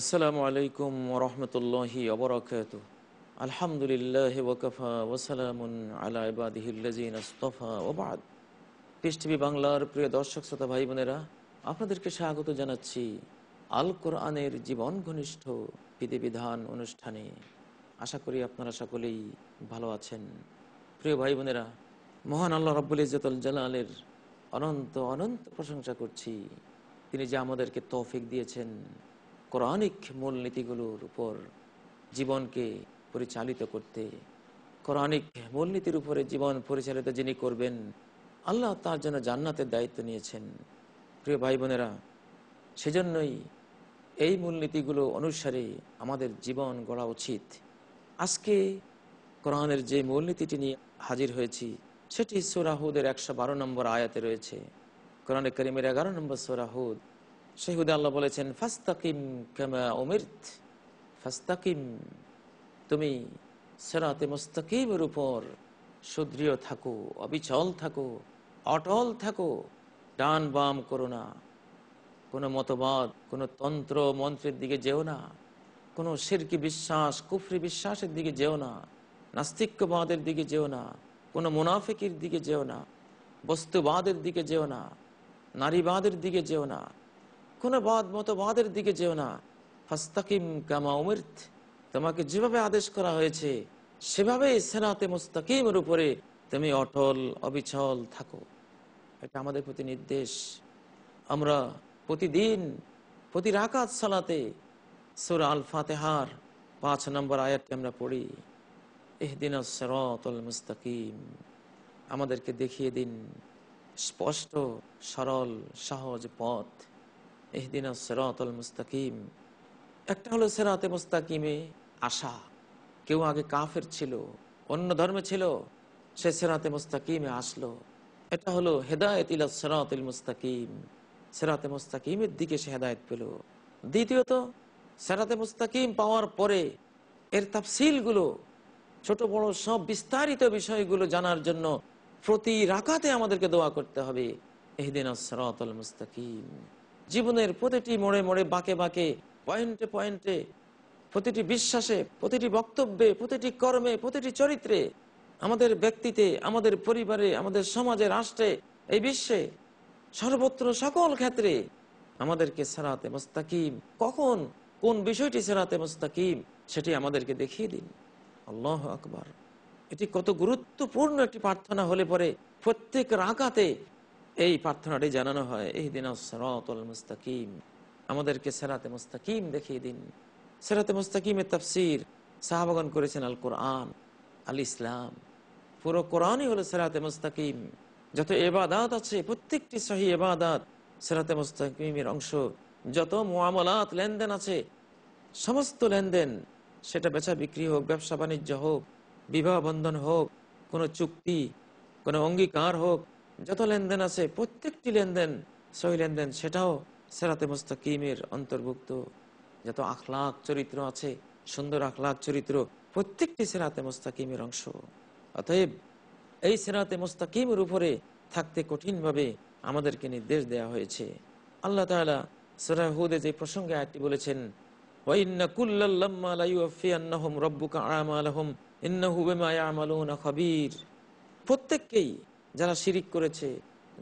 আসসালামু আলাইকুম রহমতুল্লাহি অবরাকাত আলহামদুলিল্লাহ ওয়াকাফা ওবাদ পিস বাংলার প্রিয় দর্শক শ্রোতা ভাই বোনেরা আপনাদেরকে স্বাগত জানাচ্ছি আল কোরআনের জীবন ঘনিষ্ঠ বিধিবিধান অনুষ্ঠানে আশা করি আপনারা সকলেই ভালো আছেন প্রিয় ভাই বোনেরা মহান আল্লাহ রব্বুল ইজতুল জালালের অনন্ত অনন্ত প্রশংসা করছি তিনি যে আমাদেরকে তৌফিক দিয়েছেন কোরআনিক মূলনীতিগুলোর উপর জীবনকে পরিচালিত করতে কোরআনিক মূলনীতির উপরে জীবন পরিচালিত যিনি করবেন আল্লাহ তার জন্য জান্নাতের দায়িত্ব নিয়েছেন প্রিয় ভাই বোনেরা সেজন্যই এই মূলনীতিগুলো অনুসারে আমাদের জীবন গড়া উচিত আজকে কোরআনের যে মূলনীতিটি নিয়ে হাজির হয়েছি সেটি সোরাহুদের একশো বারো নম্বর আয়াতে রয়েছে কোরআনে করিমের এগারো নম্বর সোরাহুদ শহীদ আল্লাহ বলেছেন ফাস্তাকিম কেমা অমির্ত ফাস্তাকিম তুমি সেরাতে মোস্তাকিমের উপর সুদৃঢ় থাকো অবিচল থাকো অটল থাকো ডান বাম করো না কোনো মতবাদ কোনো তন্ত্র মন্ত্রের দিকে যেও না কোনো সিরকি বিশ্বাস কুফরি বিশ্বাসের দিকে যেও না নাস্তিক্যবাদের দিকে যেও না কোনো মুনাফিকের দিকে যেও না বস্তুবাদের দিকে যেও না নারীবাদের দিকে যেও না কোনো বদ মতো দিকে যেও না ফাস্তাকিম কামা উমির্থ তোমাকে যেভাবে আদেশ করা হয়েছে সেভাবে সেরাতে মুস্তাকিমের উপরে তুমি অটল অবিচল থাকো এটা আমাদের প্রতি নির্দেশ আমরা প্রতিদিন প্রতি রাকাত সালাতে সুর আল ফাতেহার পাঁচ নম্বর আয়াতটি আমরা পড়ি এহদিন সরতল মুস্তাকিম আমাদেরকে দেখিয়ে দিন স্পষ্ট সরল সহজ পথ মুস্তাকিম একটা হলো সেরাতে মুস্তাকিমে আশা কেউ আগে কাফের ছিল অন্য ধর্মে ছিল সে সেরাতে মুস্তাকিমে আসলো এটা হলো হেদায়ত ইলা সেরাত মুস্তাকিম সেরাতে মুস্তাকিমের দিকে সে হেদায়ত পেল দ্বিতীয়ত সেরাতে মুস্তাকিম পাওয়ার পরে এর তাফসিলগুলো ছোট বড় সব বিস্তারিত বিষয়গুলো জানার জন্য প্রতি রাকাতে আমাদেরকে দোয়া করতে হবে এহদিন সরাতল মুস্তাকিম জীবনের প্রতিটি মোড়ে মোড়ে বাঁকে বাঁকে পয়েন্টে পয়েন্টে প্রতিটি বিশ্বাসে প্রতিটি বক্তব্যে প্রতিটি কর্মে প্রতিটি চরিত্রে আমাদের ব্যক্তিতে আমাদের পরিবারে আমাদের সমাজে রাষ্ট্রে এই বিশ্বে সর্বত্র সকল ক্ষেত্রে আমাদেরকে সেরাতে মোস্তাকিম কখন কোন বিষয়টি সেরাতে মোস্তাকিম সেটি আমাদেরকে দেখিয়ে দিন আল্লাহ আকবার এটি কত গুরুত্বপূর্ণ একটি প্রার্থনা হলে পরে প্রত্যেক রাকাতে এই প্রার্থনাটি জানানো হয় এই দিন মুস্তাকিম আমাদেরকে সেরাতে মুস্তাকিম দেখিয়ে দিন সেরাতে মুস্তাকিমের তাফসির সাহাবাগান করেছেন আল কোরআন আল ইসলাম পুরো কোরআনই হলো সেরাতে মুস্তাকিম যত এবাদাত আছে প্রত্যেকটি সহি এবাদাত সেরাতে মুস্তাকিমের অংশ যত মোয়ামলাত লেনদেন আছে সমস্ত লেনদেন সেটা বেচা বিক্রি হোক ব্যবসা বাণিজ্য হোক বিবাহ বন্ধন হোক কোনো চুক্তি কোনো অঙ্গীকার হোক যত লেনদেন আছে প্রত্যেকটি লেনদেন সহি লেনদেন সেটাও সেরাতে মুস্তাকিমের অন্তর্ভুক্ত যত আখলাখ চরিত্র আছে সুন্দর আখলাখ চরিত্র প্রত্যেকটি সেরাতে মুস্তাকিমের অংশ অতএব এই সেরাতে মুস্তাকিমের উপরে থাকতে কঠিনভাবে আমাদেরকে নির্দেশ দেয়া হয়েছে আল্লাহ তালা সরাহুদে যে প্রসঙ্গে আয়টি বলেছেন প্রত্যেককেই যারা শিরিক করেছে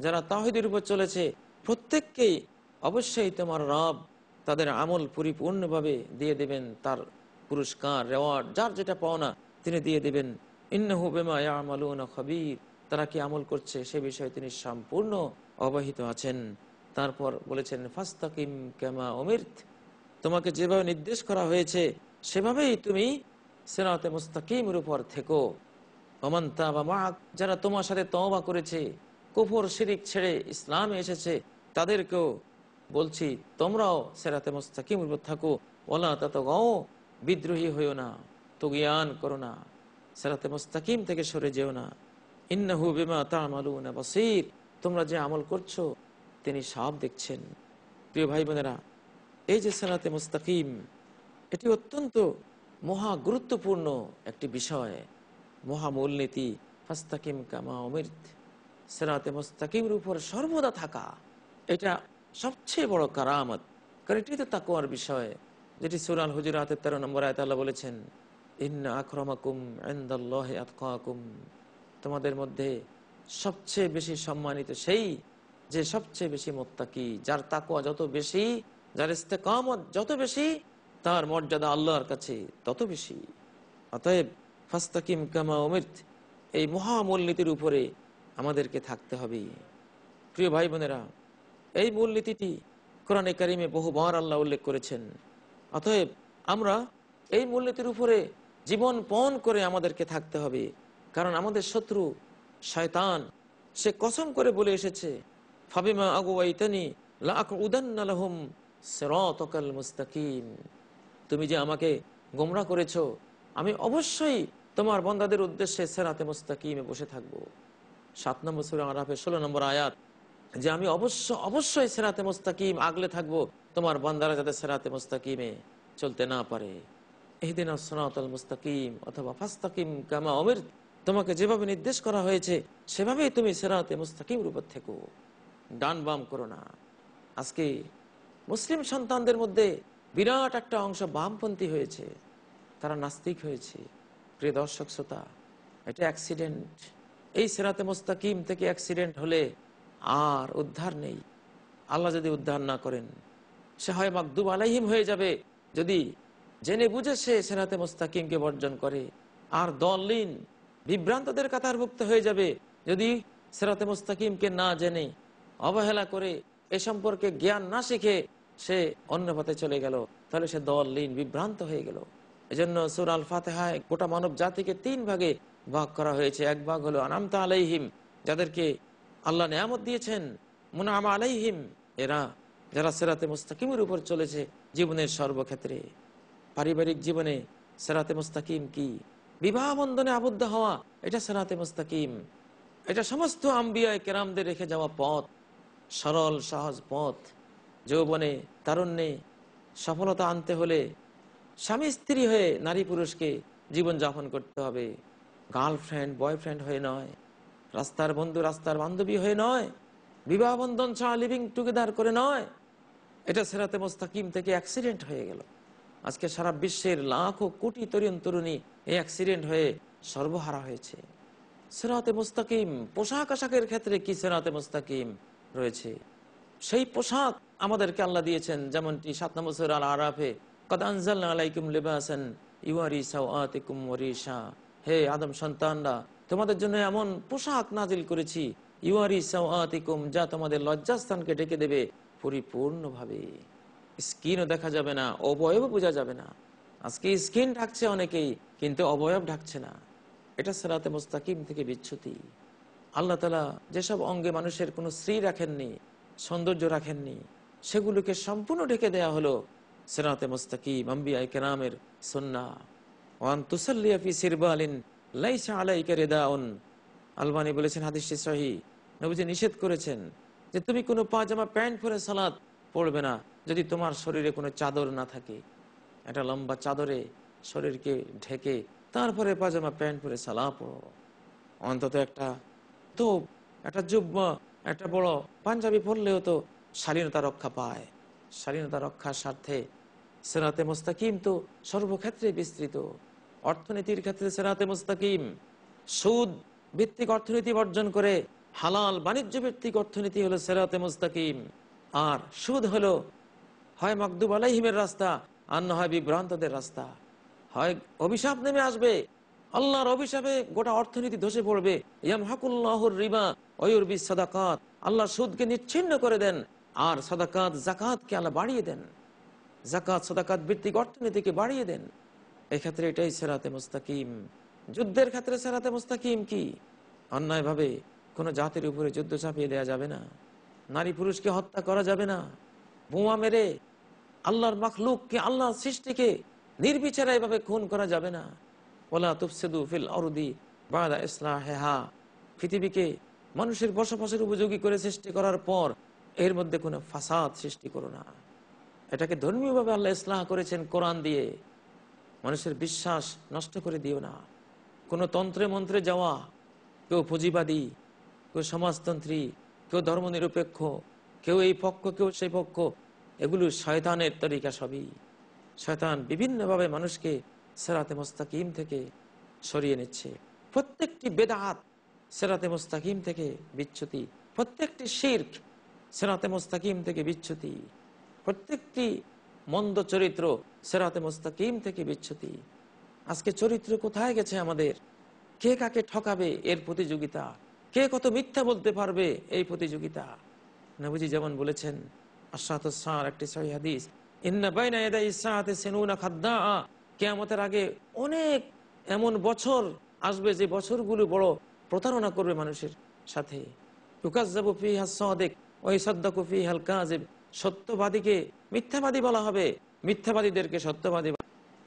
যারা তাহিদের উপর চলেছে প্রত্যেককেই অবশ্যই তোমার রব তাদের আমল পরিপূর্ণভাবে দিয়ে দেবেন তার পুরস্কার রেওয়ার্ড যার যেটা পাওনা তিনি দিয়ে দেবেন ইন্নাহু বেমা খবির তারা কি আমল করছে সে বিষয়ে তিনি সম্পূর্ণ অবহিত আছেন তারপর বলেছেন ফাস্তাকিম কেমা অমির্থ তোমাকে যেভাবে নির্দেশ করা হয়েছে সেভাবেই তুমি সেরাতে মুস্তাকিমের উপর থেকো যারা তোমার সাথে তওবা করেছে কুফর শিরিক ছেড়ে ইসলামে এসেছে তাদেরকেও বলছি তোমরাও সেরাতে মোস্তাকিম থাকো ওলা তো গাও বিদ্রোহী হইও না তো জ্ঞান করো না সেরাতে মোস্তাকিম থেকে সরে যেও না ইন্নাহু বিমা না বসির তোমরা যে আমল করছো তিনি সাপ দেখছেন প্রিয় ভাই বোনেরা এই যে সেরাতে মোস্তাকিম এটি অত্যন্ত মহা গুরুত্বপূর্ণ একটি বিষয় মহামূলনীতি হস্তাকিম কামা অমৃত সেরাতে মোস্তাকিমের উপর সর্বদা থাকা এটা সবচেয়ে বড় কারামত কারণ এটি তো তাকুয়ার বিষয় যেটি সুরাল হুজুরাতের তেরো নম্বর আয়তাল্লাহ বলেছেন ইন্না আক্রমাকুম আতকুম তোমাদের মধ্যে সবচেয়ে বেশি সম্মানিত সেই যে সবচেয়ে বেশি মোত্তাকি যার তাকুয়া যত বেশি যার ইস্তেকামত যত বেশি তার মর্যাদা আল্লাহর কাছে তত বেশি অতএব ফাস্তাকিম কামা অমৃত এই মহামূলনীতির উপরে আমাদেরকে থাকতে হবে প্রিয় ভাই বোনেরা এই মূলনীতিটি কোরআনে কারিমে বহু বার আল্লাহ উল্লেখ করেছেন অতএব আমরা এই মূলনীতির উপরে জীবন পণ করে আমাদেরকে থাকতে হবে কারণ আমাদের শত্রু শয়তান সে কসম করে বলে এসেছে ফাবিমা আগুয়াইতানি লাহুম সেরতকাল মুস্তাকিম তুমি যে আমাকে গোমরা করেছো আমি অবশ্যই তোমার বন্দাদের উদ্দেশ্যে সেরাতে মোস্তাকিমে বসে থাকব। সাত নম্বর সুরাম আরাফের ষোলো নম্বর আয়াত যে আমি অবশ্য অবশ্যই সেরাতে মোস্তাকিম আগলে থাকব তোমার বান্দারা যাতে সেরাতে মোস্তাকিমে চলতে না পারে এহদিন সনাতল মুস্তাকিম অথবা ফাস্তাকিম কামা অমির তোমাকে যেভাবে নির্দেশ করা হয়েছে সেভাবেই তুমি সেরাতে মুস্তাকিম রূপের থেকো ডান বাম করো না আজকে মুসলিম সন্তানদের মধ্যে বিরাট একটা অংশ বামপন্থী হয়েছে তারা নাস্তিক হয়েছে প্রিয় দর্শক শ্রোতা এটা অ্যাক্সিডেন্ট এই সেরাতে মোস্তাকিম থেকে অ্যাক্সিডেন্ট হলে আর উদ্ধার নেই আল্লাহ যদি উদ্ধার না করেন সে হয় মাকদুব আলাইহিম হয়ে যাবে যদি জেনে বুঝে সে সেনাতে মোস্তাকিমকে বর্জন করে আর দলিন বিভ্রান্তদের কাতারভুক্ত হয়ে যাবে যদি সেরাতে মোস্তাকিমকে না জেনে অবহেলা করে এ সম্পর্কে জ্ঞান না শিখে সে অন্য পথে চলে গেল তাহলে সে দলিন বিভ্রান্ত হয়ে গেল এজন্য সুর আল ফাতেহায় গোটা মানব জাতিকে তিন ভাগে ভাগ করা হয়েছে এক ভাগ হলো আনামতা আলাইহিম যাদেরকে আল্লাহ নেয়ামত দিয়েছেন মুনাম আলাইহিম এরা যারা সেরাতে মুস্তাকিমের উপর চলেছে জীবনের সর্বক্ষেত্রে পারিবারিক জীবনে সেরাতে মুস্তাকিম কি বিবাহ বন্ধনে আবদ্ধ হওয়া এটা সেরাতে মুস্তাকিম এটা সমস্ত আম্বিয়ায় কেরামদের রেখে যাওয়া পথ সরল সহজ পথ যৌবনে তারুণ্যে সফলতা আনতে হলে স্বামী স্ত্রী হয়ে নারী পুরুষকে জীবনযাপন করতে হবে গার্লফ্রেন্ড বয়ফ্রেন্ড হয়ে নয় রাস্তার বন্ধু রাস্তার বান্ধবী হয়ে নয় বিবাহ বন্ধন ছাড়া লিভিং টুগেদার করে নয় এটা সেরাতে মোস্তাকিম থেকে অ্যাক্সিডেন্ট হয়ে গেল আজকে সারা বিশ্বের লাখো কোটি তরুণ তরুণী এই অ্যাক্সিডেন্ট হয়ে সর্বহারা হয়েছে সেরাতে মোস্তাকিম পোশাক আশাকের ক্ষেত্রে কি সেরাতে মোস্তাকিম রয়েছে সেই পোশাক আমাদেরকে আল্লাহ দিয়েছেন যেমনটি সাত নম্বর আল আরাফে কদানজাল আলাইকুম লেবাসান ইউয়ারি সাউআতিকুম ওয়ারিশা হে আদম সন্তানরা তোমাদের জন্য এমন পোশাক নাজিল করেছি ইউয়ারি সাউআতিকুম যা তোমাদের লজ্জাস্থানকে ডেকে দেবে পরিপূর্ণভাবে স্কিনও দেখা যাবে না অবয়ব বোঝা যাবে না আজকে স্কিন ঢাকছে অনেকেই কিন্তু অবয়ব ঢাকছে না এটা সেরাতে মোস্তাকিম থেকে বিচ্ছুতি আল্লাহ তালা যেসব অঙ্গে মানুষের কোনো স্ত্রী রাখেননি সৌন্দর্য রাখেননি সেগুলোকে সম্পূর্ণ ঢেকে দেয়া হলো সেরাতে মুস্তাকিম আম্বিয়া কেরামের সন্না ওয়ান তুসাল্লিয়াফি সিরবা আলিন লাইসা আলাইকা রেদাউন আলবানি বলেছেন হাদিস সহি নবীজি নিষেধ করেছেন যে তুমি কোনো পাজামা প্যান্ট পরে সালাদ পড়বে না যদি তোমার শরীরে কোনো চাদর না থাকে একটা লম্বা চাদরে শরীরকে ঢেকে তারপরে পাজামা প্যান্ট পরে সালা পড়ো অন্তত একটা তো একটা জুব্বা একটা বড় পাঞ্জাবি পরলেও তো শালীনতা রক্ষা পায় স্বাধীনতা রক্ষার স্বার্থে সেনাতে মোস্তাকিম তো সর্বক্ষেত্রে বিস্তৃত অর্থনীতির ক্ষেত্রে সেনাতে মোস্তাকিম সুদ ভিত্তিক অর্থনীতি বর্জন করে হালাল বাণিজ্য ভিত্তিক অর্থনীতি হলো সেরাতে মোস্তাকিম আর সুদ হলো হয় মকদুব আলাইহিমের রাস্তা আর না হয় বিভ্রান্তদের রাস্তা হয় অভিশাপ নেমে আসবে আল্লাহর অভিশাপে গোটা অর্থনীতি ধসে পড়বে ইয়াম হাকুল্লাহর রিমা অয়ুর্বি সাদাকাত আল্লাহ সুদকে নিচ্ছিন্ন করে দেন আর সদাকাত জাকাতকে আল্লাহ বাড়িয়ে দেন জাকাত সদাকাত ভিত্তিক অর্থনীতিকে বাড়িয়ে দেন এক্ষেত্রে এটাই সেরাতে মুস্তাকিম যুদ্ধের ক্ষেত্রে সেরাতে মুস্তাকিম কি অন্যায়ভাবে কোনো জাতির উপরে যুদ্ধ চাপিয়ে দেয়া যাবে না নারী পুরুষকে হত্যা করা যাবে না বোমা মেরে আল্লাহর মখলুককে আল্লাহ সৃষ্টিকে নির্বিচারে এভাবে খুন করা যাবে না ওলা তুফসেদু ফিল অরুদি বাদা হেহা পৃথিবীকে মানুষের বসবাসের উপযোগী করে সৃষ্টি করার পর এর মধ্যে কোনো ফাসাদ সৃষ্টি করো না এটাকে ধর্মীয়ভাবে আল্লাহ ইসলাহ করেছেন কোরআন দিয়ে মানুষের বিশ্বাস নষ্ট করে দিও না কোনো তন্ত্রে মন্ত্রে যাওয়া কেউ পুঁজিবাদী কেউ সমাজতন্ত্রী কেউ ধর্মনিরপেক্ষ কেউ এই পক্ষ কেউ সেই পক্ষ এগুলো শয়তানের তরিকা সবই শয়তান বিভিন্নভাবে মানুষকে সেরাতে মোস্তাকিম থেকে সরিয়ে নিচ্ছে প্রত্যেকটি বেদাহাত সেরাতে মোস্তাকিম থেকে বিচ্যুতি প্রত্যেকটি শির্ক সেরাতে মোস্তাকিম থেকে বিচ্ছুতি প্রত্যেকটি মন্দ চরিত্র সেরাতে মোস্তাকিম থেকে বিচ্ছুতি আজকে চরিত্র কোথায় গেছে আমাদের কে কাকে ঠকাবে এর প্রতিযোগিতা কে কত মিথ্যা বলতে পারবে এই প্রতিযোগিতা নবুজি যেমন বলেছেন আশাত সার একটি সহি হাদিস কেয়ামতের আগে অনেক এমন বছর আসবে যে বছরগুলো বড় প্রতারণা করবে মানুষের সাথে ইউকাজাবু ফিহা সদেক ওই সদ্দাকুফি হালকা আজিব সত্যবাদীকে মিথ্যাবাদী বলা হবে মিথ্যাবাদীদেরকে সত্যবাদী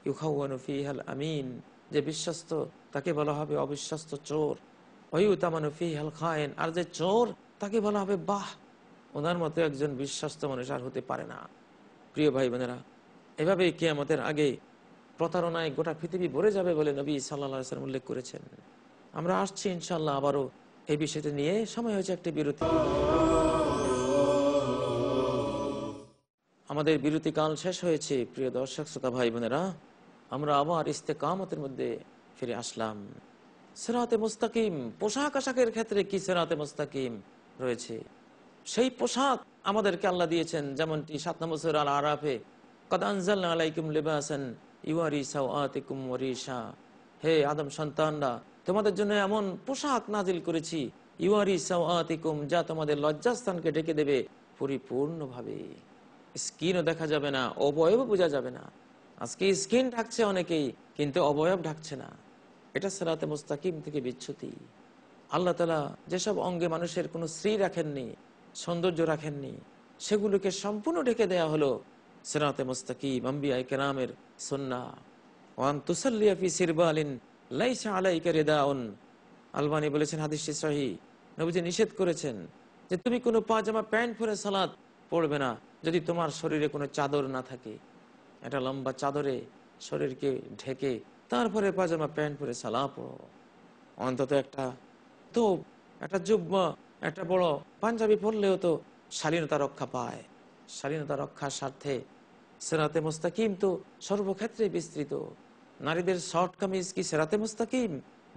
ইউখাউয়ানুফি হাল আমিন যে বিশ্বস্ত তাকে বলা হবে অবিশ্বস্ত চোর ওয়ুতামানুফি হাল খায়েন আর যে চোর তাকে বলা হবে বাহ ওনার মতো একজন বিশ্বস্ত মানুষ আর হতে পারে না প্রিয় ভাই বোনেরা এভাবেই কেয়ামতের আগে প্রতারণায় গোটা পৃথিবী ভরে যাবে বলে নবী সাল্লা সাল্লাম উল্লেখ করেছেন আমরা আসছি ইনশাল্লাহ আবারও এই বিষয়টি নিয়ে সময় হয়েছে একটি বিরতি আমাদের বিরতিকাল শেষ হয়েছে প্রিয় দর্শক শ্রোতা ভাই বোনেরা আমরা আবার ইস্তেকামতের মধ্যে ফিরে আসলাম সেরাতে মুস্তাকিম পোশাক আশাকের ক্ষেত্রে কি সেরাতে মুস্তাকিম রয়েছে সেই পোশাক আমাদেরকে আল্লাহ দিয়েছেন যেমনটি সাত নম্বর সুর আল আরাফে কদানজাল আলাইকুম লেবাসেন ইউরি সাউআতিকুম ওরিশা হে আদম সন্তানরা তোমাদের জন্য এমন পোশাক নাজিল করেছি ইউরি সাউআতিকুম যা তোমাদের লজ্জাস্থানকে ডেকে দেবে পরিপূর্ণভাবে স্কিনও দেখা যাবে না অবয়ব বোঝা যাবে না আজকে স্কিন ঢাকছে অনেকেই কিন্তু অবয়ব ঢাকছে না এটা সেরাতে মুস্তাকিম থেকে বিচ্ছুতি আল্লাহ তালা যেসব অঙ্গে মানুষের কোনো শ্রী রাখেননি সৌন্দর্য রাখেননি সেগুলোকে সম্পূর্ণ ঢেকে দেয়া হলো সেরাতে মুস্তাকিম আই কেরামের সন্না ওয়ান তুসাল্লিয়াফি সিরবা আলিন লাইসা আলাই আলাইকা রেদাউন আলবানি বলেছেন হাদিস সহি নবীজি নিষেধ করেছেন যে তুমি কোনো পাজামা প্যান্ট পরে সালাত পড়বে না যদি তোমার শরীরে কোনো চাদর না থাকে একটা লম্বা চাদরে শরীরকে ঢেকে তারপরে পাজামা প্যান্ট পরে সালা পড়ো অন্তত একটা তো একটা যুব্ম একটা বড় পাঞ্জাবি পরলেও তো স্বাধীনতা রক্ষা পায় স্বাধীনতা রক্ষার স্বার্থে সেরাতে মুস্তাকিম তো সর্বক্ষেত্রে বিস্তৃত নারীদের শর্ট কামিজ কি সেরাতে মুস্তাকিম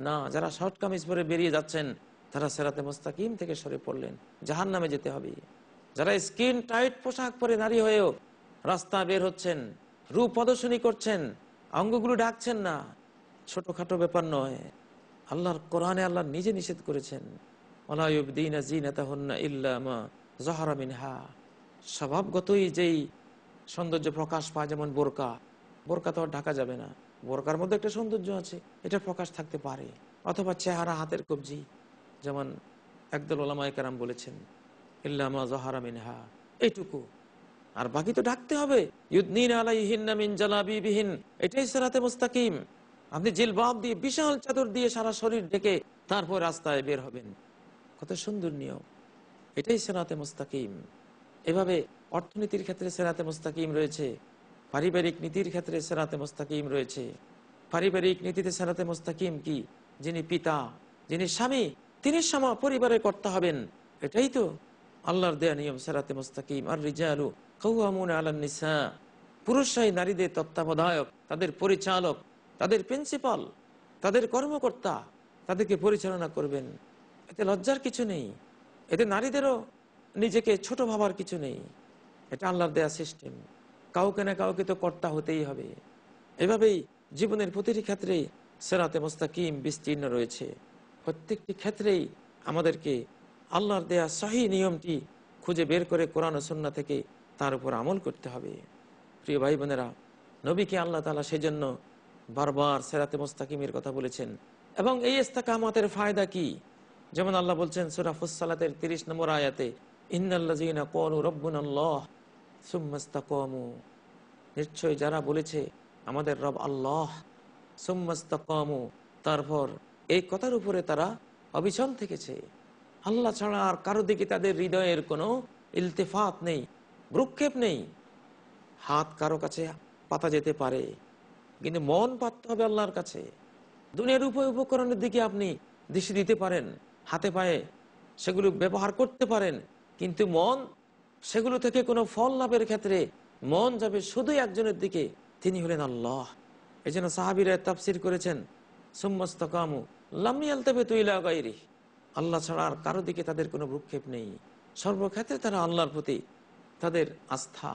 না যারা শর্ট কামিজ পরে বেরিয়ে যাচ্ছেন তারা সেরাতে মুস্তাকিম থেকে সরে পড়লেন জাহান নামে যেতে হবে যারা স্কিন টাইট পোশাক পরে নারী হয়েও রাস্তা বের হচ্ছেন রূপ প্রদর্শনী করছেন অঙ্গগুলো ডাকছেন না ছোটখাটো ব্যাপার নয় আল্লাহর কোরআনে আল্লাহ নিজে নিষেধ করেছেন অলায়ুবদিন ইল্লামা জহারা মিনহা স্বভাবগতই যেই সৌন্দর্য প্রকাশ পায় যেমন বোরকা বোরকা তো আর ঢাকা যাবে না বোরকার মধ্যে একটা সৌন্দর্য আছে এটা প্রকাশ থাকতে পারে অথবা চেহারা হাতের কবজি যেমন একদল ওলামায় কারাম বলেছেন এটুকু এইটুকু আর বাকি তো ঢাকতে হবে এটাই আপনি জিলবাব দিয়ে বিশাল চাদর দিয়ে সারা শরীর ডেকে তারপর রাস্তায় বের হবেন কত সুন্দর নিয়ম এটাই সেরাতে মুস্তাকিম এভাবে অর্থনীতির ক্ষেত্রে সেরাতে মুস্তাকিম রয়েছে পারিবারিক নীতির ক্ষেত্রে সেরাতে মুস্তাকিম রয়েছে পারিবারিক নীতিতে সেরাতে মুস্তাকিম কি যিনি পিতা যিনি স্বামী তিনি সমা পরিবারে কর্তা হবেন এটাই তো আল্লাহর দেয়া নিয়ম সেরাতে মোস্তাকিম আর রিজালু কৌয়ামুন আলান্নিসা পুরুষরাই নারীদের তত্ত্বাবধায়ক তাদের পরিচালক তাদের প্রিন্সিপাল তাদের কর্মকর্তা তাদেরকে পরিচালনা করবেন এতে লজ্জার কিছু নেই এতে নারীদেরও নিজেকে ছোট ভাবার কিছু নেই এটা আল্লাহর দেয়া সিস্টেম কাউকে না কাউকে তো কর্তা হতেই হবে এভাবেই জীবনের প্রতিটি ক্ষেত্রেই সেরাতে মোস্তাকিম বিস্তীর্ণ রয়েছে প্রত্যেকটি ক্ষেত্রেই আমাদেরকে আল্লাহর দেয়া সহি নিয়মটি খুঁজে বের করে কোরআন সন্না থেকে তার উপর আমল করতে হবে প্রিয় ভাই বোনেরা নবীকে আল্লাহ তালা সেজন্য বারবার সেরাতে মোস্তাকিমের কথা বলেছেন এবং এই ইস্তাকামতের ফায়দা কি যেমন আল্লাহ বলছেন সুরাফুসালাতের তিরিশ নম্বর আয়াতে কনু নিশ্চয় যারা বলেছে আমাদের রব আল্লাহ সুম্মাস্তাকমু তারপর এই কথার উপরে তারা অবিচল থেকেছে আল্লাহ ছাড়া আর কারো দিকে তাদের হৃদয়ের কোনো ইলতেফাত নেই ভ্রুক্ষেপ নেই হাত কারো কাছে পাতা যেতে পারে কিন্তু মন পাততে হবে আল্লাহর কাছে দুনিয়ার উপায় উপকরণের দিকে আপনি দৃষ্টি দিতে পারেন হাতে পায়ে সেগুলো ব্যবহার করতে পারেন কিন্তু মন সেগুলো থেকে কোনো ফল লাভের ক্ষেত্রে মন যাবে শুধুই একজনের দিকে তিনি হলেন আল্লাহ এই জন্য সাহাবিরা তাফসির করেছেন কামু লাম্মিয়াল তবে তুইলা গাইরি আল্লাহ ছাড়া আর কারো দিকে তাদের কোনো ভ্রুক্ষেপ নেই সর্বক্ষেত্রে তারা আল্লাহর প্রতি তাদের আস্থা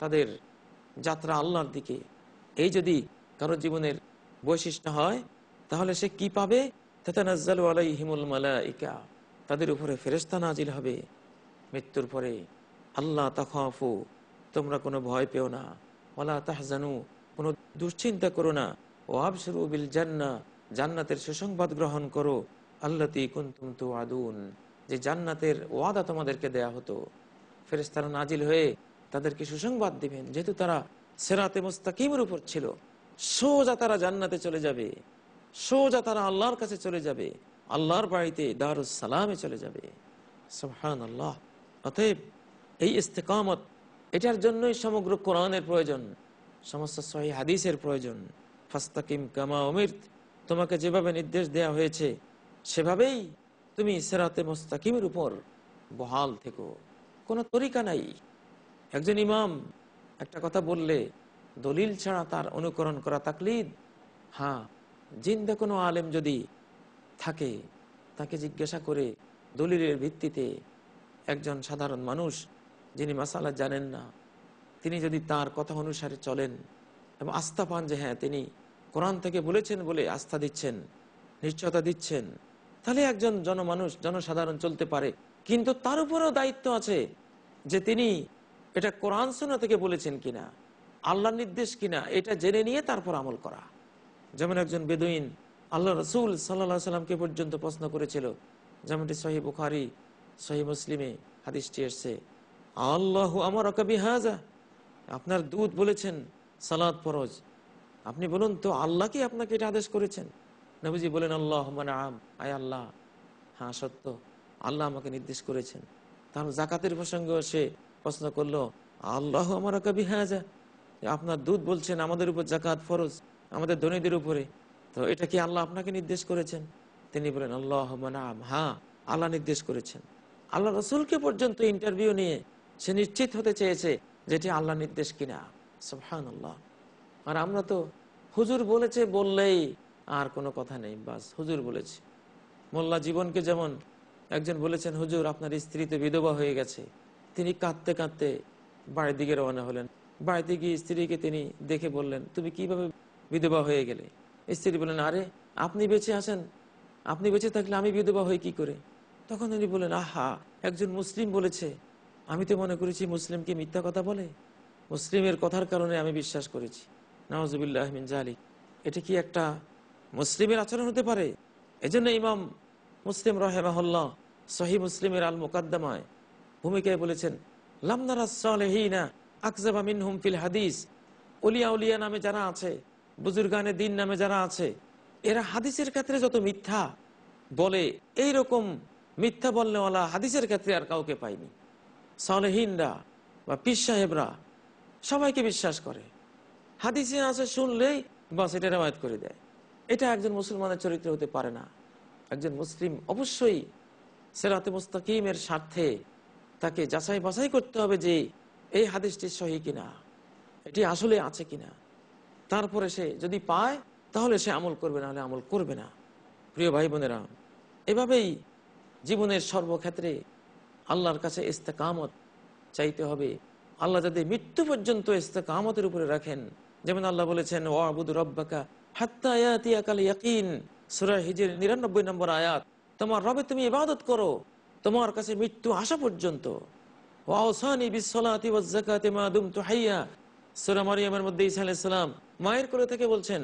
তাদের যাত্রা আল্লাহর দিকে এই যদি কারো জীবনের বৈশিষ্ট্য হয় তাহলে সে কি পাবে হিমুল তাদের উপরে ফেরেস্তা নাজিল হবে মৃত্যুর পরে আল্লাহ তাকফু তোমরা কোনো ভয় পেও না ওলা তাহজানু কোনো দুশ্চিন্তা করো না ও আবসরু বিল জান্না জান্নাতের সুসংবাদ গ্রহণ করো আল্লাতি কুন্তুম তু আদুন যে জান্নাতের ওয়াদা তোমাদেরকে দেয়া হতো তারা নাজিল হয়ে তাদেরকে সুসংবাদ দিবেন যেহেতু তারা সেরাতে মোস্তাকিমের উপর ছিল সোজা তারা জান্নাতে চলে যাবে সোজা তারা আল্লাহর কাছে চলে যাবে আল্লাহর বাড়িতে দারুস সালামে চলে যাবে সুহান আল্লাহ অতএব এই ইস্তেকামত এটার জন্যই সমগ্র কোরআনের প্রয়োজন সমস্ত সহি হাদিসের প্রয়োজন ফাস্তাকিম কামা অমির তোমাকে যেভাবে নির্দেশ দেয়া হয়েছে সেভাবেই তুমি সেরাতে মোস্তাকিমের উপর বহাল থেকো কোনো তরিকা নাই একজন ইমাম একটা কথা বললে দলিল ছাড়া তার অনুকরণ করা তাকলিদ হ্যাঁ জিন্দা কোনো আলেম যদি থাকে তাকে জিজ্ঞাসা করে দলিলের ভিত্তিতে একজন সাধারণ মানুষ যিনি মাসালা জানেন না তিনি যদি তার কথা অনুসারে চলেন এবং আস্থা পান যে হ্যাঁ তিনি কোরআন থেকে বলেছেন বলে আস্থা দিচ্ছেন নিশ্চয়তা দিচ্ছেন তাহলে একজন জনমানুষ জনসাধারণ চলতে পারে কিন্তু তার উপরেও দায়িত্ব আছে যে তিনি এটা কোরআন সোনা থেকে বলেছেন কিনা আল্লাহ নির্দেশ কিনা এটা জেনে নিয়ে তারপর আমল করা যেমন একজন বেদুইন আল্লাহ রসুল সাল্লা সাল্লামকে পর্যন্ত প্রশ্ন করেছিল যেমনটি সহি বুখারি সহি মুসলিমে হাদিসটি এসছে আল্লাহ আমার অকাবি হাজা আপনার দুধ বলেছেন সালাদ ফরজ আপনি বলুন তো আল্লাহ কি আপনাকে এটা আদেশ করেছেন নবীজি বলেন আল্লাহ মানে আম আয় আল্লাহ হ্যাঁ সত্য আল্লাহ আমাকে নির্দেশ করেছেন তাহলে জাকাতের প্রসঙ্গে সে প্রশ্ন করলো আল্লাহ আমার কবি হ্যাঁ যা আপনার দুধ বলছেন আমাদের উপর জাকাত ফরজ আমাদের ধনীদের উপরে তো এটা কি আল্লাহ আপনাকে নির্দেশ করেছেন তিনি বলেন আল্লাহ আম হ্যাঁ আল্লাহ নির্দেশ করেছেন আল্লাহ রসুলকে পর্যন্ত ইন্টারভিউ নিয়ে সে নিশ্চিত হতে চেয়েছে যেটি আল্লাহ নির্দেশ কিনা সফান আল্লাহ আর আমরা তো হুজুর বলেছে বললেই আর কোনো কথা নেই বাস হুজুর বলেছে মোল্লা জীবনকে যেমন একজন বলেছেন হুজুর আপনার স্ত্রীতে বিধবা হয়ে গেছে তিনি কাঁদতে কাঁদতে বাড়ির দিকে রওনা হলেন বাড়িতে গিয়ে স্ত্রীকে তিনি দেখে বললেন তুমি কিভাবে বিধবা হয়ে গেলে স্ত্রী বললেন আরে আপনি বেঁচে আছেন আপনি বেঁচে থাকলে আমি বিধবা হই কি করে তখন তিনি বললেন আহা একজন মুসলিম বলেছে আমি তো মনে করেছি মুসলিমকে মিথ্যা কথা বলে মুসলিমের কথার কারণে আমি বিশ্বাস করেছি আহমিন জালি এটা কি একটা মুসলিমের আচরণ হতে পারে এজন্য ইমাম মুসলিম রহেমাহুল্লাহ সহি মুসলিমের আল মোকাদ্দমায় ভূমিকায় বলেছেন হাদিস নামে যারা আছে দিন নামে যারা আছে এরা হাদিসের ক্ষেত্রে যত মিথ্যা বলে এই রকম মিথ্যা ক্ষেত্রে আর কাউকে বা সাহেবরা সবাইকে বিশ্বাস করে হাদিসে আছে শুনলেই বা সেটা রেওয়ায়ত করে দেয় এটা একজন মুসলমানের চরিত্র হতে পারে না একজন মুসলিম অবশ্যই সেরাতে মুস্তাকিমের স্বার্থে তাকে যাচাই বাছাই করতে হবে যে এই হাদিসটি সহি কিনা এটি আসলে আছে কিনা তারপরে সে যদি পায় তাহলে সে আমল করবে না হলে আমল করবে না প্রিয় ভাই বোনেরা এভাবেই জীবনের সর্বক্ষেত্রে আল্লাহর কাছে ইস্তেকামত চাইতে হবে আল্লাহ যাদের মৃত্যু পর্যন্ত ইস্তেকামতের উপরে রাখেন যেমন আল্লাহ বলেছেন ও আবুদ রব্বাকা ইয়াকিন নিরানব্বই নম্বর আয়াত তোমার রবে তুমি ইবাদত করো তোমার কাছে মৃত্যু আসা পর্যন্ত হাইয়া মধ্যে মায়ের করে থেকে বলছেন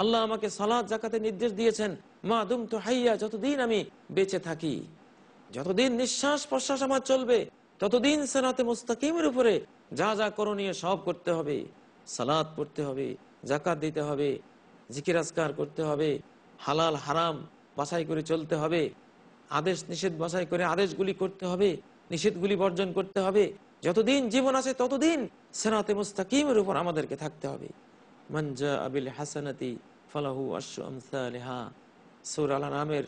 আল্লাহ আমাকে সালাত জাকাতের নির্দেশ দিয়েছেন মা তো হাইয়া যতদিন আমি বেঁচে থাকি যতদিন নিঃশ্বাস প্রশ্বাস আমার চলবে ততদিন সেরাতে মুস্তাকিমের উপরে যা যা করণীয় সব করতে হবে সালাদ পড়তে হবে জাকাত দিতে হবে জিকির আজকার করতে হবে হালাল হারাম বাছাই করে চলতে হবে আদেশ নিষেধ বাছাই করে আদেশগুলি করতে হবে নিষেধগুলি বর্জন করতে হবে যতদিন জীবন আছে ততদিন সেরাতে মুস্তাকিমের উপর আমাদেরকে থাকতে হবে মঞ্জা আবিল হাসানাতি ফালাহু আশালেহা সৌর আলা নামের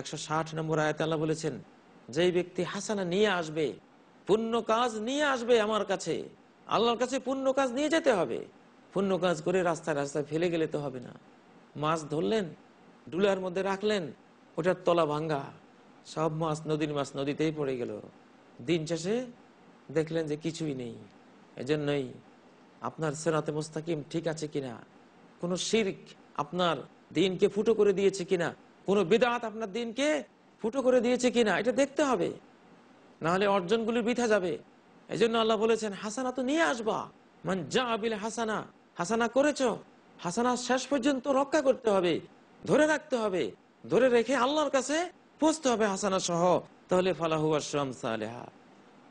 একশো ষাট নম্বর আয়তাল্লাহ বলেছেন যেই ব্যক্তি হাসানা নিয়ে আসবে পুণ্য কাজ নিয়ে আসবে আমার কাছে আল্লাহর কাছে পুণ্য কাজ নিয়ে যেতে হবে পুণ্য কাজ করে রাস্তায় রাস্তায় ফেলে গেলে তো হবে না মাছ ধরলেন ডুলার মধ্যে রাখলেন ওটার তলা ভাঙ্গা সব মাছ নদীর মাছ নদীতেই পড়ে গেল দিন শেষে দেখলেন যে কিছুই নেই এজন্যই আপনার সেরাতে মোস্তাকিম ঠিক আছে কিনা কোনো শির্ক আপনার দিনকে ফুটো করে দিয়েছে কিনা কোনো বিদাত আপনার দিনকে ফুটো করে দিয়েছে কিনা এটা দেখতে হবে নাহলে অর্জনগুলি বৃথা যাবে এই জন্য আল্লাহ বলেছেন হাসানা তো নিয়ে আসবা মান যা আবিল হাসানা হাসানা করেছ হাসানা শেষ পর্যন্ত রক্ষা করতে হবে ধরে রাখতে হবে ধরে রেখে আল্লাহর কাছে পৌঁছতে হবে হাসানা সহ তাহলে ফালাহু আশ্রম সালেহা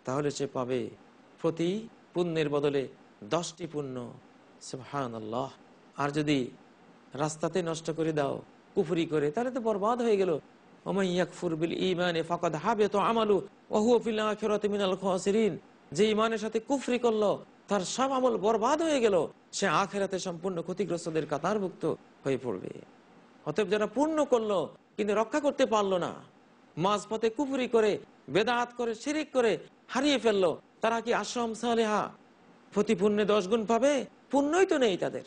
তাহলে সে পাবে প্রতি পুণ্যের বদলে দশটি পুণ্য সে আল্লাহ আর যদি রাস্তাতে নষ্ট করে দাও কুফুরি করে তাহলে তো বরবাদ হয়ে গেল ওমাইয়াকফুর বিল ইমানে ফকদ হাবে তো আমালু ফিল্লা খেরাত মিনাল খসিরিন যে ইমানের সাথে কুফরি করলো তার সব আমল বরবাদ হয়ে গেল সে আখেরাতে সম্পূর্ণ ক্ষতিগ্রস্তদের কাতারভুক্ত হয়ে পড়বে অতএব যারা পূর্ণ করলো কিন্তু রক্ষা করতে পারলো না মাঝপথে কুফরি করে বেদাহাত করে সিরিক করে হারিয়ে ফেললো তারা কি আশ্রম সালেহা প্রতিপূর্ণে দশ গুণ পাবে পূর্ণই তো নেই তাদের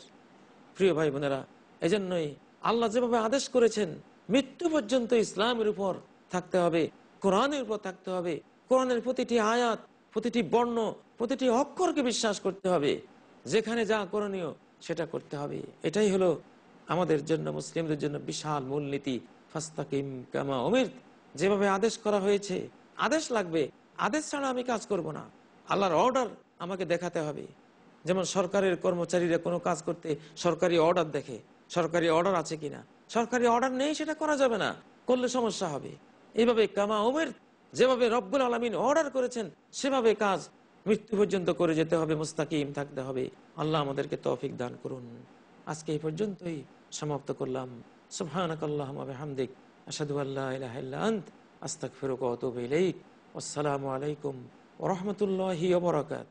প্রিয় ভাই বোনেরা এজন্যই আল্লাহ যেভাবে আদেশ করেছেন মৃত্যু পর্যন্ত ইসলামের উপর থাকতে হবে কোরআনের উপর থাকতে হবে কোরআনের প্রতিটি আয়াত প্রতিটি বর্ণ প্রতিটি অক্ষরকে বিশ্বাস করতে হবে যেখানে যা করণীয় সেটা করতে হবে এটাই হলো আমাদের জন্য মুসলিমদের জন্য বিশাল মূলনীতি ফাস্তাকিম কামা অমির যেভাবে আদেশ করা হয়েছে আদেশ লাগবে আদেশ ছাড়া আমি কাজ করব না আল্লাহর অর্ডার আমাকে দেখাতে হবে যেমন সরকারের কর্মচারীরা কোনো কাজ করতে সরকারি অর্ডার দেখে সরকারি অর্ডার আছে কিনা সরকারি অর্ডার নেই সেটা করা যাবে না করলে সমস্যা হবে এভাবে কামা ওমের যেভাবে রব্বুল আলমিন অর্ডার করেছেন সেভাবে কাজ মৃত্যু পর্যন্ত করে যেতে হবে মুস্তাকিম থাকতে হবে আল্লাহ আমাদেরকে তৌফিক দান করুন আজকে এই পর্যন্তই সমাপ্ত করলাম সুবহানকাল্লাহামদিক আসাদু আল্লাহ আস্তাক ফেরুক আসসালামু আলাইকুম রহমতুল্লাহ ওবরাকাত